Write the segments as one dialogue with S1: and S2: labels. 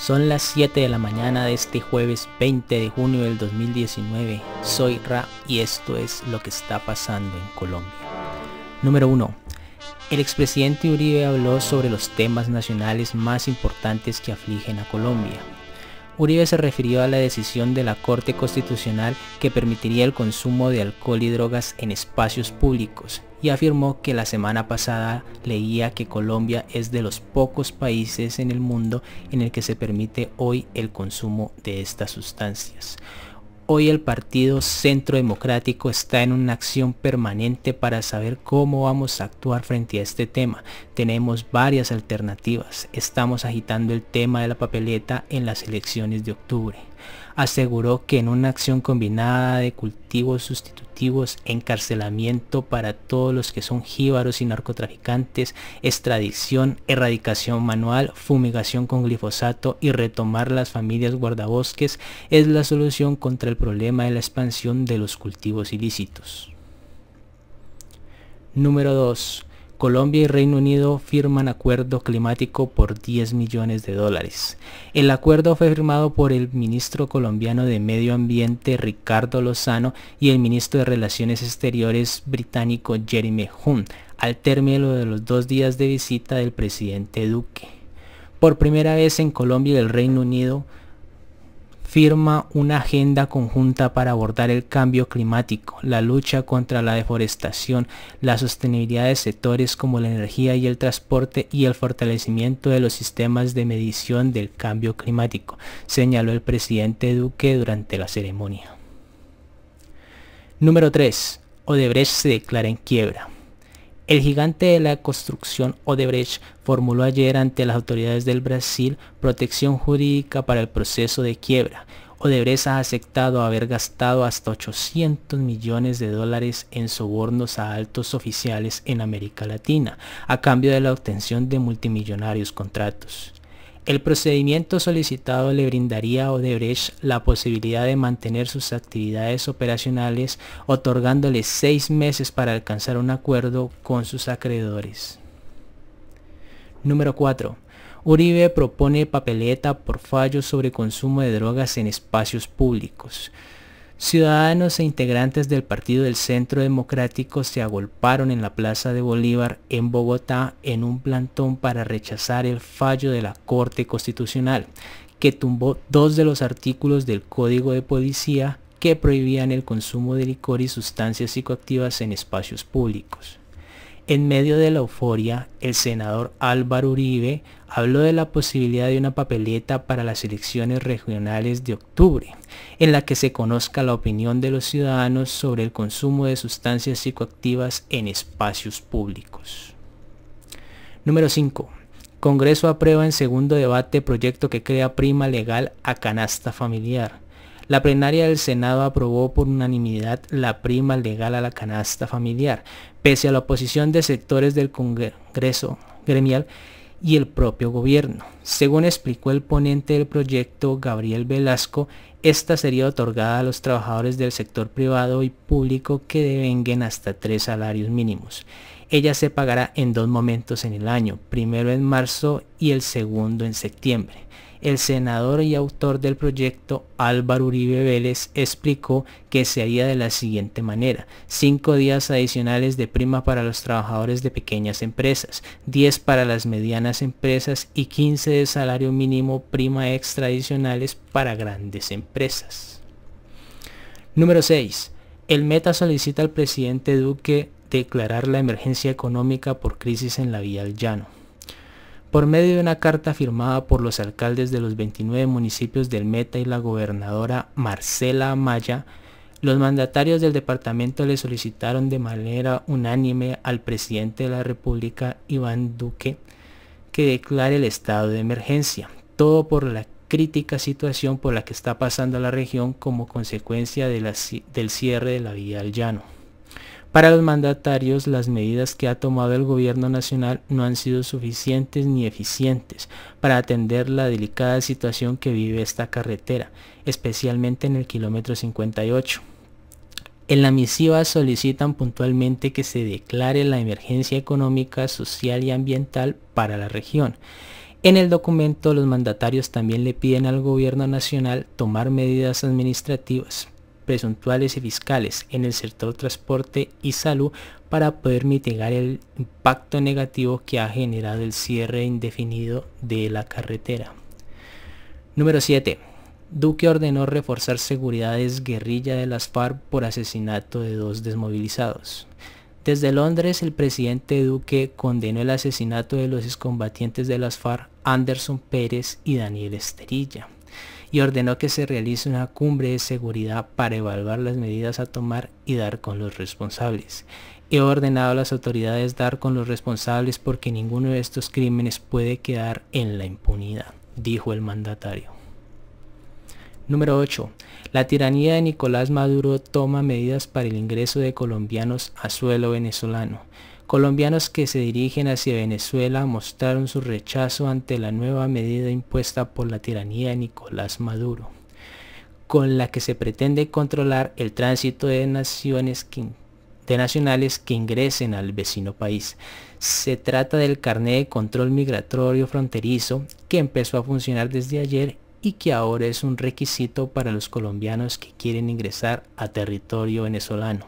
S1: Son las 7 de la mañana de este jueves 20 de junio del 2019. Soy Ra y esto es lo que está pasando en Colombia. Número 1. El expresidente Uribe habló sobre los temas nacionales más importantes que afligen a Colombia. Uribe se refirió a la decisión de la Corte Constitucional que permitiría el consumo de alcohol y drogas en espacios públicos y afirmó que la semana pasada leía que Colombia es de los pocos países en el mundo en el que se permite hoy el consumo de estas sustancias. Hoy el Partido Centro Democrático está en una acción permanente para saber cómo vamos a actuar frente a este tema. Tenemos varias alternativas. Estamos agitando el tema de la papeleta en las elecciones de octubre aseguró que en una acción combinada de cultivos sustitutivos, encarcelamiento para todos los que son jíbaros y narcotraficantes, extradición, erradicación manual, fumigación con glifosato y retomar las familias guardabosques es la solución contra el problema de la expansión de los cultivos ilícitos. Número 2. Colombia y Reino Unido firman acuerdo climático por 10 millones de dólares. El acuerdo fue firmado por el ministro colombiano de Medio Ambiente Ricardo Lozano y el ministro de Relaciones Exteriores británico Jeremy Hunt al término de los dos días de visita del presidente Duque. Por primera vez en Colombia y el Reino Unido, firma una agenda conjunta para abordar el cambio climático, la lucha contra la deforestación, la sostenibilidad de sectores como la energía y el transporte y el fortalecimiento de los sistemas de medición del cambio climático, señaló el presidente Duque durante la ceremonia. Número 3. Odebrecht se declara en quiebra. El gigante de la construcción Odebrecht formuló ayer ante las autoridades del Brasil protección jurídica para el proceso de quiebra. Odebrecht ha aceptado haber gastado hasta 800 millones de dólares en sobornos a altos oficiales en América Latina, a cambio de la obtención de multimillonarios contratos. El procedimiento solicitado le brindaría a Odebrecht la posibilidad de mantener sus actividades operacionales otorgándole seis meses para alcanzar un acuerdo con sus acreedores. Número 4. Uribe propone papeleta por fallos sobre consumo de drogas en espacios públicos. Ciudadanos e integrantes del Partido del Centro Democrático se agolparon en la Plaza de Bolívar en Bogotá en un plantón para rechazar el fallo de la Corte Constitucional, que tumbó dos de los artículos del Código de Policía que prohibían el consumo de licor y sustancias psicoactivas en espacios públicos. En medio de la euforia, el senador Álvaro Uribe habló de la posibilidad de una papeleta para las elecciones regionales de octubre, en la que se conozca la opinión de los ciudadanos sobre el consumo de sustancias psicoactivas en espacios públicos. Número 5. Congreso aprueba en segundo debate proyecto que crea prima legal a canasta familiar. La plenaria del Senado aprobó por unanimidad la prima legal a la canasta familiar, pese a la oposición de sectores del Congreso gremial y el propio gobierno. Según explicó el ponente del proyecto, Gabriel Velasco, esta sería otorgada a los trabajadores del sector privado y público que devenguen hasta tres salarios mínimos. Ella se pagará en dos momentos en el año, primero en marzo y el segundo en septiembre el senador y autor del proyecto Álvaro Uribe Vélez explicó que se haría de la siguiente manera. 5 días adicionales de prima para los trabajadores de pequeñas empresas, 10 para las medianas empresas y 15 de salario mínimo prima extra adicionales para grandes empresas. Número 6. El Meta solicita al presidente Duque declarar la emergencia económica por crisis en la vía del llano por medio de una carta firmada por los alcaldes de los 29 municipios del Meta y la gobernadora Marcela Amaya, los mandatarios del departamento le solicitaron de manera unánime al presidente de la República, Iván Duque, que declare el estado de emergencia, todo por la crítica situación por la que está pasando la región como consecuencia del cierre de la vía al llano. Para los mandatarios, las medidas que ha tomado el gobierno nacional no han sido suficientes ni eficientes para atender la delicada situación que vive esta carretera, especialmente en el kilómetro 58. En la misiva solicitan puntualmente que se declare la emergencia económica, social y ambiental para la región. En el documento los mandatarios también le piden al gobierno nacional tomar medidas administrativas presuntuales y fiscales en el sector transporte y salud para poder mitigar el impacto negativo que ha generado el cierre indefinido de la carretera. Número 7. Duque ordenó reforzar seguridades guerrilla de las FARC por asesinato de dos desmovilizados. Desde Londres, el presidente Duque condenó el asesinato de los excombatientes de las FARC, Anderson Pérez y Daniel Esterilla y ordenó que se realice una cumbre de seguridad para evaluar las medidas a tomar y dar con los responsables. He ordenado a las autoridades dar con los responsables porque ninguno de estos crímenes puede quedar en la impunidad, dijo el mandatario. Número 8. La tiranía de Nicolás Maduro toma medidas para el ingreso de colombianos a suelo venezolano. Colombianos que se dirigen hacia Venezuela mostraron su rechazo ante la nueva medida impuesta por la tiranía de Nicolás Maduro, con la que se pretende controlar el tránsito de, naciones de nacionales que ingresen al vecino país. Se trata del carnet de control migratorio fronterizo que empezó a funcionar desde ayer y que ahora es un requisito para los colombianos que quieren ingresar a territorio venezolano.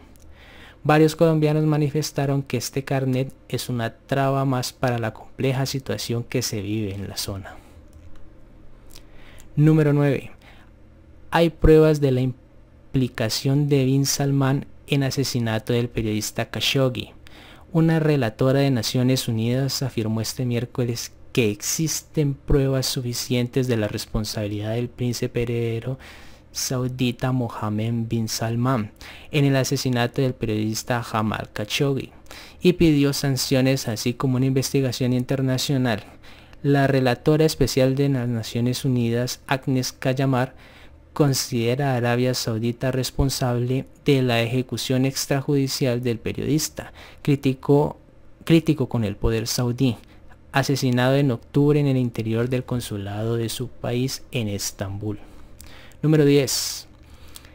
S1: Varios colombianos manifestaron que este carnet es una traba más para la compleja situación que se vive en la zona. Número 9. Hay pruebas de la implicación de Bin Salman en asesinato del periodista Khashoggi. Una relatora de Naciones Unidas afirmó este miércoles que existen pruebas suficientes de la responsabilidad del príncipe heredero saudita Mohammed bin Salman en el asesinato del periodista Jamal Khashoggi y pidió sanciones así como una investigación internacional. La relatora especial de las Naciones Unidas, Agnes Kayamar, considera a Arabia Saudita responsable de la ejecución extrajudicial del periodista, crítico con el poder saudí, asesinado en octubre en el interior del consulado de su país en Estambul. Número 10.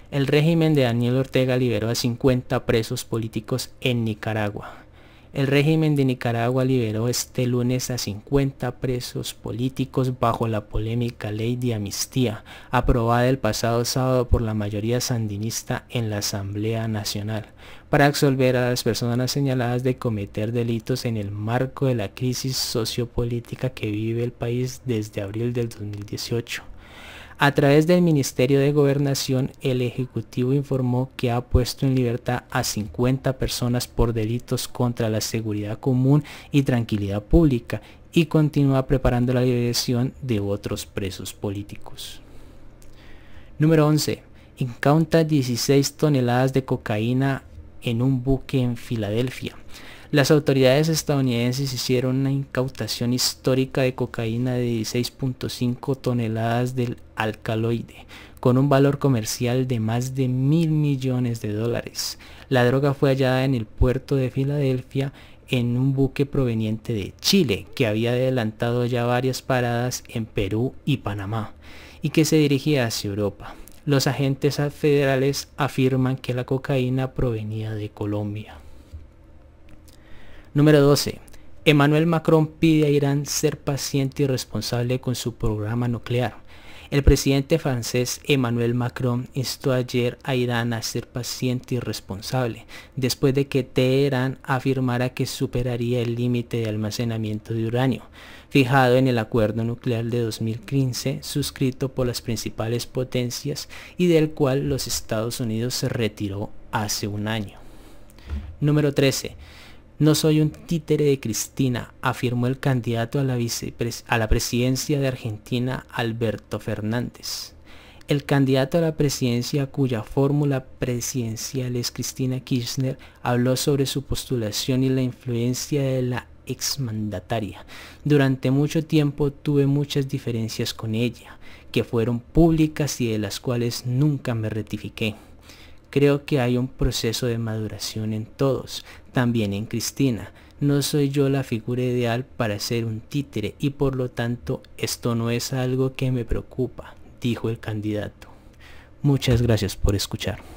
S1: El régimen de Daniel Ortega liberó a 50 presos políticos en Nicaragua. El régimen de Nicaragua liberó este lunes a 50 presos políticos bajo la polémica ley de amnistía, aprobada el pasado sábado por la mayoría sandinista en la Asamblea Nacional, para absolver a las personas señaladas de cometer delitos en el marco de la crisis sociopolítica que vive el país desde abril del 2018. A través del Ministerio de Gobernación, el Ejecutivo informó que ha puesto en libertad a 50 personas por delitos contra la seguridad común y tranquilidad pública y continúa preparando la liberación de otros presos políticos. Número 11. Incauta 16 toneladas de cocaína en un buque en Filadelfia. Las autoridades estadounidenses hicieron una incautación histórica de cocaína de 16.5 toneladas del alcaloide, con un valor comercial de más de mil millones de dólares. La droga fue hallada en el puerto de Filadelfia en un buque proveniente de Chile, que había adelantado ya varias paradas en Perú y Panamá, y que se dirigía hacia Europa. Los agentes federales afirman que la cocaína provenía de Colombia. Número 12. Emmanuel Macron pide a Irán ser paciente y responsable con su programa nuclear. El presidente francés Emmanuel Macron instó ayer a Irán a ser paciente y responsable, después de que Teherán afirmara que superaría el límite de almacenamiento de uranio, fijado en el acuerdo nuclear de 2015, suscrito por las principales potencias y del cual los Estados Unidos se retiró hace un año. Número 13. No soy un títere de Cristina, afirmó el candidato a la, presidencia de Argentina, Alberto Fernández. El candidato a la presidencia cuya fórmula presidencial es Cristina Kirchner habló sobre su postulación y la influencia de la exmandataria. Durante mucho tiempo tuve muchas diferencias con ella, que fueron públicas y de las cuales nunca me rectifiqué. Creo que hay un proceso de maduración en todos, también en Cristina. No soy yo la figura ideal para ser un títere y por lo tanto esto no es algo que me preocupa, dijo el candidato. Muchas gracias por escuchar.